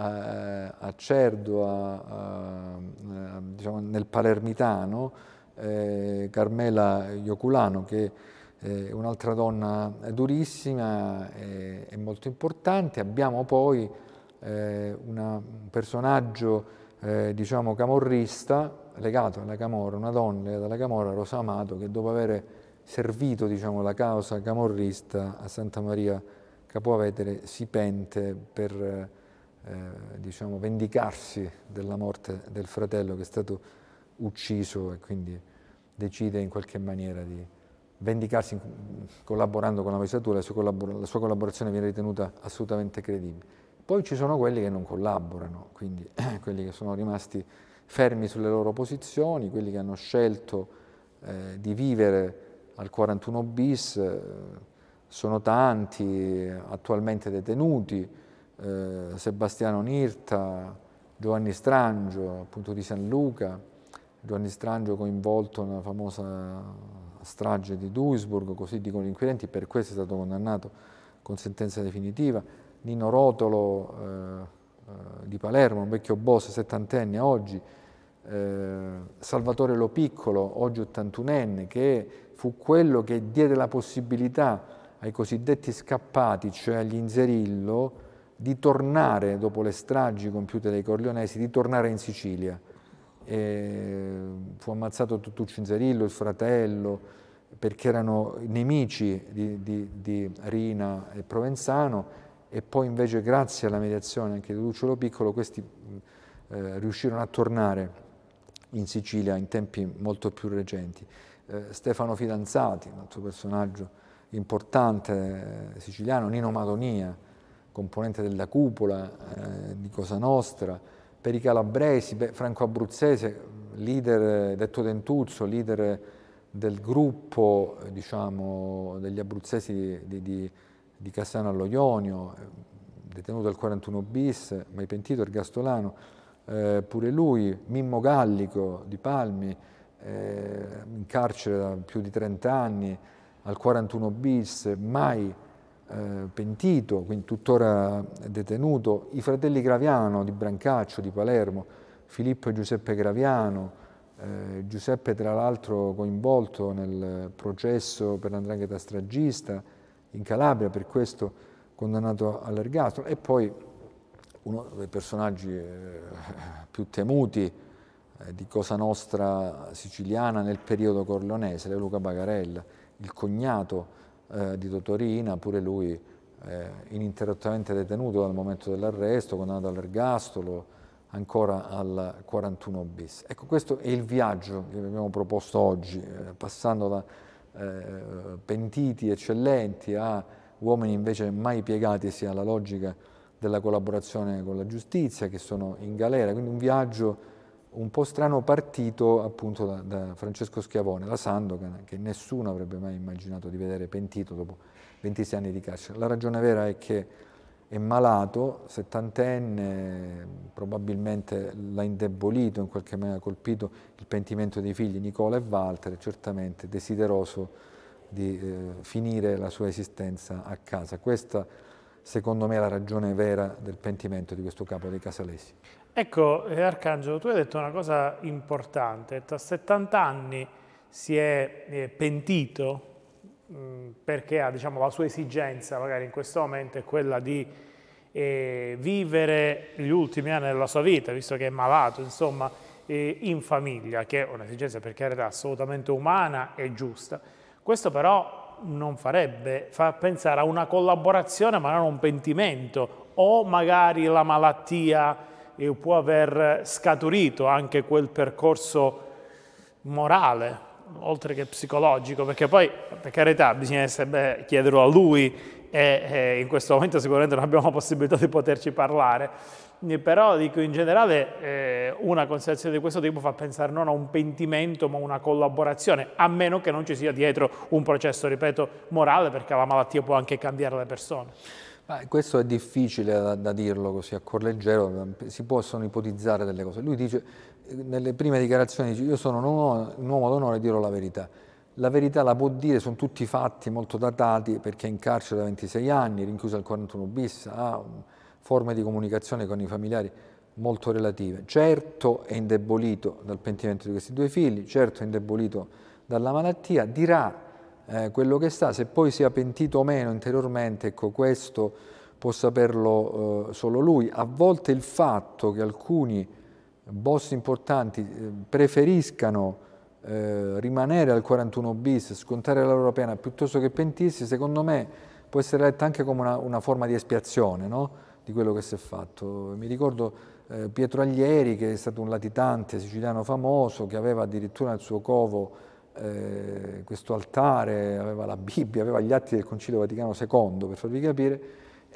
a, a Cerdo, a, a, diciamo nel Palermitano, eh, Carmela Ioculano che eh, un'altra donna durissima e, eh, e, molto importante. Abbiamo poi eh, una, un personaggio eh, diciamo camorrista legato alla Camorra, una donna legata alla Camorra, Rosa Amato, che dopo aver servito diciamo, la causa camorrista a Santa Maria Capovetere si pente per eh, diciamo, vendicarsi della morte del fratello che è stato ucciso e quindi decide in qualche maniera di vendicarsi collaborando con la magistratura, la sua, collabor la sua collaborazione viene ritenuta assolutamente credibile. Poi ci sono quelli che non collaborano, quindi *clears throat* quelli che sono rimasti fermi sulle loro posizioni, quelli che hanno scelto eh, di vivere al 41 bis, eh, sono tanti attualmente detenuti, eh, Sebastiano Nirta, Giovanni Strangio appunto di San Luca, Giovanni Strangio coinvolto nella famosa strage di Duisburg, così dicono gli inquirenti, per questo è stato condannato con sentenza definitiva. Nino Rotolo eh, eh di Palermo, un vecchio boss settantenne oggi, eh, Salvatore Lo Piccolo, oggi 81enne, che fu quello che diede la possibilità ai cosiddetti scappati, cioè agli inzerillo, di tornare, dopo le stragi compiute dai Corleonesi, di tornare in Sicilia fu ammazzato Tutu Cinzerillo, il fratello, perché erano nemici di, di, di, Rina e Provenzano e poi invece grazie alla mediazione anche di Luciolo Piccolo questi eh, riuscirono a tornare in Sicilia in tempi molto più recenti. Eh, Stefano Fidanzati, un altro personaggio importante eh, siciliano, Nino Madonia, componente della cupola eh, di Cosa Nostra, per i calabresi, Franco Abruzzese, leader eh, detto Dentuzzo, leader eh, del gruppo eh, diciamo, degli abruzzesi di, di, di Cassano all'Oionio, detenuto al 41 bis, mai pentito, ergastolano, eh, pure lui, Mimmo Gallico di Palmi, eh, in carcere da più di 30 anni, al 41 bis, mai eh, pentito, quindi tuttora detenuto, i fratelli Graviano di Brancaccio, di Palermo, Filippo e Giuseppe Graviano, eh, Giuseppe tra l'altro coinvolto nel processo per l'andrangheta stragista in Calabria, per questo condannato all'ergastolo, e poi uno dei personaggi eh, *laughs* più temuti eh, di Cosa Nostra siciliana nel periodo corleonese, Luca Bagarella, il cognato eh, di Totorina, pure lui eh, ininterrottamente detenuto dal momento dell'arresto, condannato all'ergastolo, ancora al 41 bis. Ecco, questo è il viaggio che abbiamo proposto oggi, eh, passando da eh, pentiti eccellenti a uomini invece mai piegatisi alla logica della collaborazione con la giustizia, che sono in galera, quindi un viaggio un po' strano partito appunto da, da Francesco Schiavone, la Sandokan, che nessuno avrebbe mai immaginato di vedere pentito dopo 26 anni di carcere. La ragione vera è che è malato, settantenne, probabilmente l'ha indebolito, in qualche maniera colpito il pentimento dei figli Nicola e Walter, certamente desideroso di eh, finire la sua esistenza a casa. Questa secondo me, la ragione vera del pentimento di questo capo dei Casalesi. Ecco, eh, Arcangelo, tu hai detto una cosa importante, a 70 anni si è eh, pentito mm, perché ha, diciamo, la sua esigenza magari in questo momento è quella di eh, vivere gli ultimi anni della sua vita, visto che è malato, insomma, in famiglia, che è un'esigenza per carità assolutamente umana e giusta. Questo però non farebbe, fa pensare a una collaborazione ma non a un pentimento o magari la malattia eh, può aver scaturito anche quel percorso morale oltre che psicologico, perché poi, per carità, bisognerebbe chiederlo a lui e, e in questo momento sicuramente non abbiamo la possibilità di poterci parlare, eh, però dico in generale eh, una considerazione di questo tipo fa pensare non a un pentimento ma a una collaborazione, a meno che non ci sia dietro un processo, ripeto, morale, perché la malattia può anche cambiare le persone. Ma questo è difficile da, da, dirlo così a cor leggero, si possono ipotizzare delle cose. Lui dice, eh, nelle prime dichiarazioni, dice, io sono un uomo, un uomo d'onore e dirò la verità. La verità la può dire, sono tutti fatti molto datati perché è in carcere da 26 anni, rinchiuso al 41 bis, ha ah, forme di comunicazione con i familiari molto relative. Certo è indebolito dal pentimento di questi due figli, certo è indebolito dalla malattia, dirà eh, quello che sta, se poi sia pentito o meno interiormente, ecco questo può saperlo eh, solo lui. A volte il fatto che alcuni boss importanti eh, preferiscano eh, rimanere al 41 bis, scontare la loro pena piuttosto che pentirsi, secondo me può essere letto anche come una, una forma di espiazione, no? di quello che si è fatto. Mi ricordo eh, Pietro Aglieri che è stato un latitante siciliano famoso che aveva addirittura nel suo covo eh, questo altare, aveva la Bibbia, aveva gli atti del Concilio Vaticano II per farvi capire,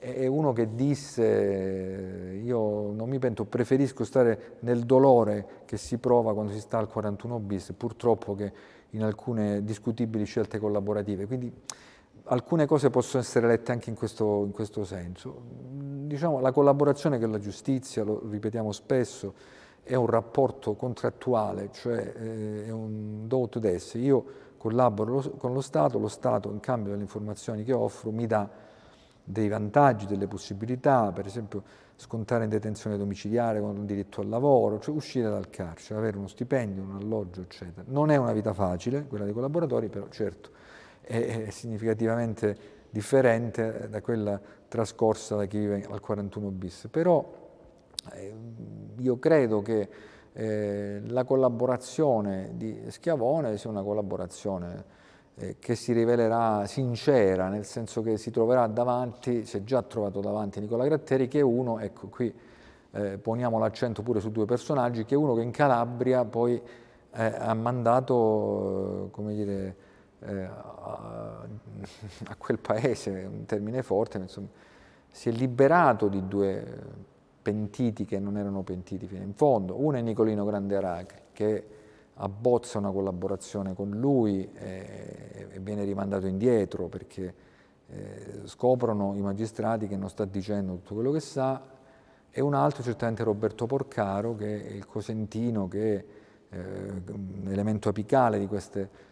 e uno che disse io non mi pento, preferisco stare nel dolore che si prova quando si sta al 41 bis, purtroppo che in alcune discutibili scelte collaborative. Quindi alcune cose possono essere lette anche in questo, in questo senso. Mm, diciamo, la collaborazione con la giustizia, lo ripetiamo spesso, è un rapporto contrattuale, cioè eh, è un do to des. Io collaboro lo, con lo Stato, lo Stato in cambio delle informazioni che offro mi dà dei vantaggi, delle possibilità, per esempio scontare in detenzione domiciliare con un diritto al lavoro, cioè uscire dal carcere, avere uno stipendio, un alloggio, eccetera. Non è una vita facile quella dei collaboratori, però certo è significativamente differente da quella trascorsa da chi vive al 41 bis. Però ehm, io credo che eh, la collaborazione di Schiavone sia una collaborazione eh, che si rivelerà sincera, nel senso che si troverà davanti, si è già trovato davanti Nicola Gratteri, che è uno, ecco qui eh, poniamo l'accento pure su due personaggi, che è uno che in Calabria poi eh, ha mandato, come dire, eh, a, a, quel paese, un termine forte, insomma, si è liberato di due pentiti che non erano pentiti fino in fondo. Uno è Nicolino Grande Aracri, che abbozza una collaborazione con lui e, e viene rimandato indietro perché eh, scoprono i magistrati che non sta dicendo tutto quello che sa, e un altro certamente Roberto Porcaro, che è il cosentino, che è eh, un elemento apicale di queste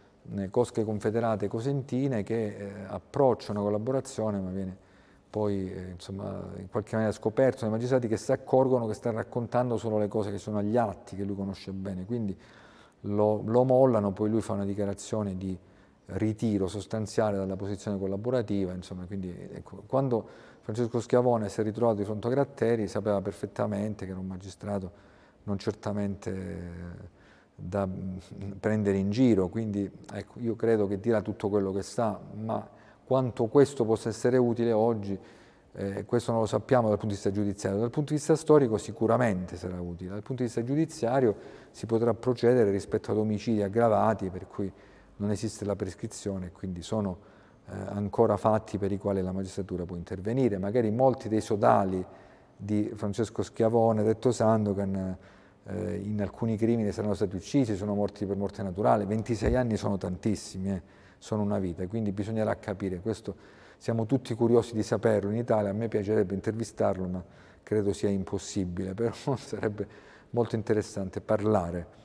cosche confederate cosentine che eh, approccia una collaborazione ma viene poi eh, insomma, in qualche maniera scoperto dai magistrati che si accorgono che sta raccontando solo le cose che sono agli atti, che lui conosce bene, quindi lo, lo mollano, poi lui fa una dichiarazione di ritiro sostanziale dalla posizione collaborativa, insomma, quindi ecco, quando Francesco Schiavone si è ritrovato di fronte a Gratteri sapeva perfettamente che era un magistrato non certamente da mm, prendere in giro, quindi ecco, io credo che dirà tutto quello che sa, ma quanto questo possa essere utile oggi, eh, questo non lo sappiamo dal punto di vista giudiziario, dal punto di vista storico sicuramente sarà utile, dal punto di vista giudiziario si potrà procedere rispetto ad omicidi aggravati per cui non esiste la prescrizione, quindi sono eh, ancora fatti per i quali la magistratura può intervenire, magari molti dei sodali di Francesco Schiavone, detto Sandogan, eh, in alcuni crimini saranno stati uccisi, sono morti per morte naturale, 26 anni sono tantissimi, eh, sono una vita, quindi bisognerà capire, questo siamo tutti curiosi di saperlo in Italia, a me piacerebbe intervistarlo ma credo sia impossibile, *laughs* però sarebbe molto interessante parlare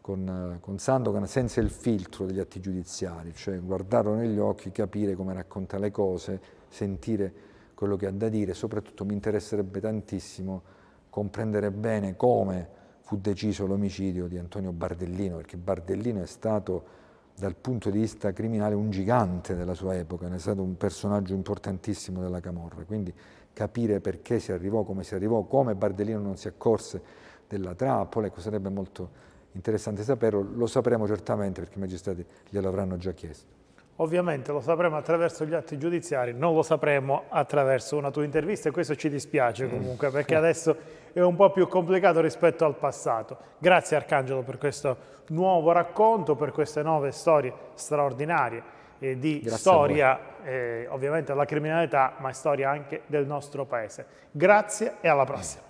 con, eh, con Sandokan senza il filtro degli atti giudiziari, cioè guardarlo negli occhi, capire come racconta le cose, sentire quello che ha da dire, soprattutto mi interesserebbe tantissimo comprendere bene come fu deciso l'omicidio di Antonio Bardellino, perché Bardellino è stato dal punto di vista criminale un gigante della sua epoca, ne è stato un personaggio importantissimo della Camorra, quindi capire perché si arrivò, come si arrivò, come Bardellino non si accorse della trappola, ecco, sarebbe molto interessante saperlo, lo sapremo certamente perché i magistrati glielo avranno già chiesto. Ovviamente lo sapremo attraverso gli atti giudiziari, non lo sapremo attraverso una tua intervista e questo ci dispiace mm. comunque perché adesso è un po' più complicato rispetto al passato. Grazie Arcangelo per questo nuovo racconto, per queste nuove storie straordinarie eh, di Grazie storia, eh, ovviamente della criminalità, ma storia anche del nostro paese. Grazie e alla prossima.